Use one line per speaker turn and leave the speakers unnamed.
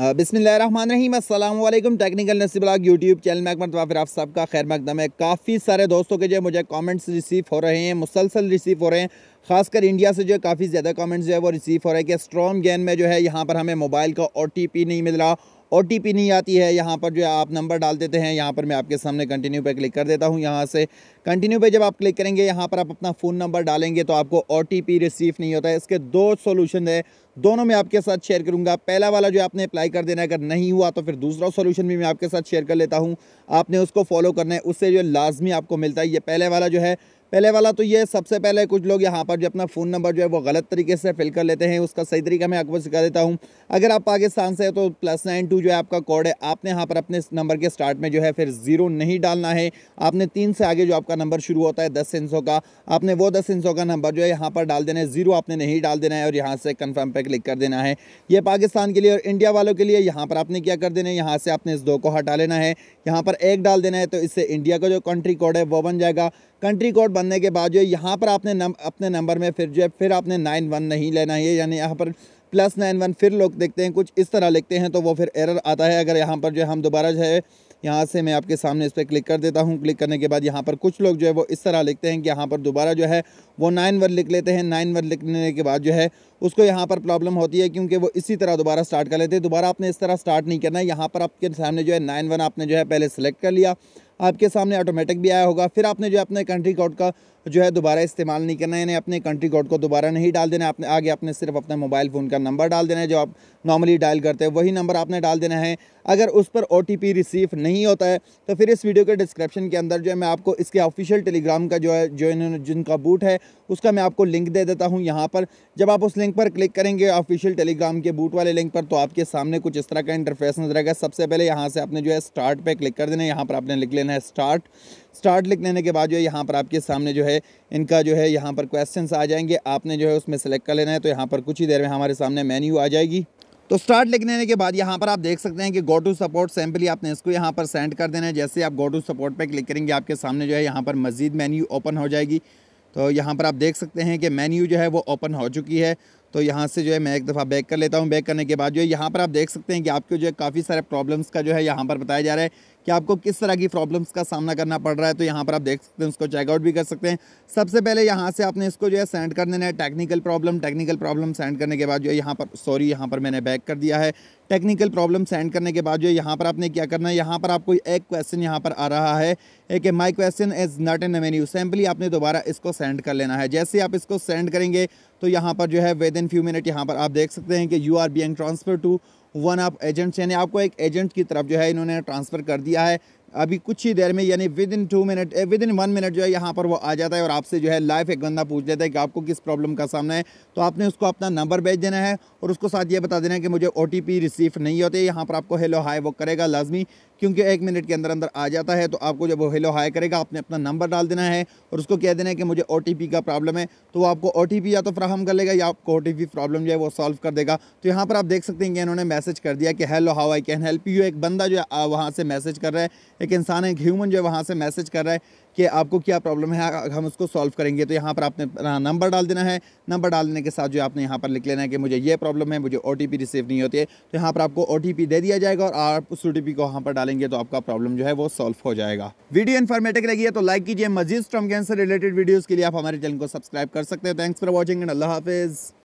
बिसमीम टेक्निकल नसीब blog YouTube channel में एक मरतबा फिर आप सबका खैर मकदम है काफ़ी सारे दोस्तों के जो मुझे कमेंट्स रिसीव हो रहे हैं मुसलसल रिसीव हो रहे हैं खासकर इंडिया से जो काफ़ी ज़्यादा कमेंट्स जो है वो रिसीव हो रहे हैं कि स्ट्रॉन्ग गेन में जो है यहाँ पर हमें मोबाइल का ओ नहीं मिल रहा ओ नहीं आती है यहाँ पर जो है आप नंबर डाल देते हैं यहाँ पर मैं आपके सामने कंटिन्यू पर क्लिक कर देता हूँ यहाँ से कंटिन्यू पर जब आप क्लिक करेंगे यहाँ पर आप अपना फ़ोन नंबर डालेंगे तो आपको ओ रिसीव नहीं होता है इसके दो सोल्यूशन है दोनों में आपके साथ शेयर करूंगा पहला वाला जो आपने अप्लाई कर देना है अगर नहीं हुआ तो फिर दूसरा सोल्यूशन भी मैं आपके साथ शेयर कर लेता हूँ आपने उसको फॉलो करना है उससे जो लाजमी आपको मिलता है ये पहले वाला जो है पहले वाला तो ये सबसे पहले कुछ लोग यहाँ पर जो अपना फ़ोन नंबर जो है वो गलत तरीके से फिल कर लेते हैं उसका सही तरीका मैं आपको सिखा देता हूँ अगर आप पाकिस्तान से हैं तो प्लस नाइन टू जो है आपका कोड है आपने यहाँ पर अपने नंबर के स्टार्ट में जो है फिर ज़ीरो नहीं डालना है आपने तीन से आगे जो आपका नंबर शुरू होता है दस इंसों का आपने वो दस इंसों का नंबर जो है यहाँ पर डाल देना है ज़ीरो आपने नहीं डाल देना है और यहाँ से कन्फर्म पर क्लिक कर देना है ये पाकिस्तान के लिए और इंडिया वालों के लिए यहाँ पर आपने क्या कर देना है यहाँ से आपने इस दो को हटा लेना है यहाँ पर एक डाल देना है तो इससे इंडिया का जो कंट्री कोड है वो बन जाएगा कंट्री कोड बनने के बाद जो है यहाँ पर आपने नम, अपने नंबर में फिर जो है फिर आपने नाइन वन नहीं लेना है यानी यहाँ पर प्लस नाइन वन फिर लोग देखते हैं कुछ इस तरह लिखते हैं तो वो फिर एरर आता है अगर यहाँ पर जो है हम दोबारा जो है यहाँ से मैं आपके सामने इस पर क्लिक कर देता हूँ क्लिक करने के बाद यहाँ पर कुछ लोग जो है वो इस तरह लिखते हैं कि यहाँ पर दोबारा जो है वो नाइन वन लिख लेते हैं नाइन वन लिखने के बाद जो है उसको यहाँ पर प्रॉब्लम होती है क्योंकि वो इसी तरह दोबारा स्टार्ट कर लेते हैं दोबारा आपने इस तरह स्टार्ट नहीं करना है यहाँ पर आपके सामने जो है नाइन वन आपने जो है पहले सेलेक्ट कर लिया आपके सामने ऑटोमेटिक भी आया होगा फिर आपने जो अपने कंट्री कोड का जो है दोबारा इस्तेमाल नहीं करना है यानी अपने कंट्री कोड को दोबारा नहीं डाल देना आपने आगे आपने सिर्फ अपने मोबाइल फ़ोन का नंबर डाल देना है जो आप नॉर्मली डायल करते हैं वही नंबर आपने डाल देना है अगर उस पर ओ रिसीव नहीं होता है तो फिर इस वीडियो के डिस्क्रिप्शन के अंदर जो है मैं आपको इसके ऑफिशियल टेलीग्राम का जो है जो इन्होंने जिनका बूट है उसका मैं आपको लिंक दे देता हूँ यहाँ पर जब आप उस लिंक पर क्लिक करेंगे ऑफिशियल टेलीग्राम के बूट वाले लिंक पर तो आपके सामने कुछ इस तरह का इंटरफेस नजर आएगा सबसे पहले यहाँ से आपने जो है स्टार्ट पर क्लिक कर देना है यहाँ पर आपने लिख लेना है स्टार्ट स्टार्ट लिख लेने के बाद जो है यहाँ पर आपके सामने जो है इनका जो है यहाँ पर क्वेश्चन आ जाएंगे आपने जो है उसमें सेलेक्ट कर लेना है तो यहाँ पर कुछ ही देर में हमारे सामने मेन्यू आ जाएगी तो स्टार्ट लिख लेने के बाद यहाँ पर आप देख सकते हैं कि गो टू सपोर्ट सैम्पली आपने इसको यहाँ पर सेंड कर देना है जैसे आप गो टू सपोर्ट पर क्लिक करेंगे आपके सामने जो है यहाँ पर मजीद मेन्यू ओपन हो जाएगी तो यहाँ पर आप देख सकते हैं कि मेन्यू जो है वो ओपन हो चुकी है तो यहाँ से जो है मैं एक दफ़ा बैक कर लेता हूँ बैक करने के बाद जो है यहाँ पर आप देख सकते हैं कि आपके जो है काफ़ी सारे प्रॉब्लम्स का जो है यहाँ पर बताया जा रहा है कि आपको किस तरह की प्रॉब्लम्स का सामना करना पड़ रहा है तो यहाँ पर आप देख सकते हैं उसको चेकआउट भी कर सकते हैं सबसे पहले यहाँ से आपने इसको जो है सेंड कर देना है technical problem technical problem send करने के बाद जो है यहाँ पर सॉरी यहाँ पर मैंने बैक कर दिया है टेक्निकल प्रॉब्लम सेंड करने के बाद जो यहाँ पर आपने क्या करना है यहाँ पर आपको एक क्वेश्चन यहाँ पर आ रहा है एक my question is not in menu simply आपने दोबारा इसको सेंड कर लेना है जैसे आप इसको सेंड करेंगे तो यहाँ पर जो है विद इन फ्यू मिनट यहाँ पर आप देख सकते हैं कि you are being transfer to one आप एजेंट्स यानी आपको एक एजेंट की तरफ जो है इन्होंने ट्रांसफ़र कर दिया है अभी कुछ ही देर में यानी within two minute within one minute जो है यहाँ पर वो आ जाता है और आपसे जो है लाइफ एक बंदा पूछ लेता है कि आपको किस प्रॉब्लम का सामना है तो आपने उसको अपना नंबर भेज देना है और उसको साथ ये बता देना है कि मुझे ओ रिसीव नहीं होते यहाँ पर आपको हेलो हाई वो करेगा लाजमी क्योंकि एक मिनट के अंदर अंदर आ जाता है तो आपको जब वो हेलो हाई करेगा आपने अपना नंबर डाल देना है और उसको कह देना है कि मुझे ओ का प्रॉब्लम है तो वो आपको ओ या तो फ्राहम कर लेगा या आपको ओ प्रॉब्लम जो है वो सॉल्व कर देगा तो यहाँ पर आप देख सकते हैं कि इन्होंने मैसेज कर दिया कि hello how I can help you एक बंदा जो है वहाँ से मैसेज कर रहा है एक इंसान है एक ह्यूमन जो है वहाँ से मैसेज कर रहा है कि आपको क्या प्रॉब्लम है हम उसको सॉल्व करेंगे तो यहाँ पर आपने नंबर डाल देना है नंबर डालने के साथ जो आपने यहाँ पर लिख लेना है कि मुझे ये प्रॉब्लम है मुझे ओ रिसीव नहीं होती है तो यहाँ पर आपको ओ दे दिया जाएगा और आप उस ओ को वहाँ पर डालेंगे तो आपका प्रॉब्लम जो है वो सॉल्व हो जाएगा वीडियो इन्फॉर्मेटिव लगी है तो लाइक कीजिए मजीद स्ट्रम कैंसर रिलेटेड वीडियोज़ के लिए आप हमारे चैनल को सब्सक्राइब कर सकते हैं थैंक्स फॉर वॉचिंग एंड अल्लाह हाफिज़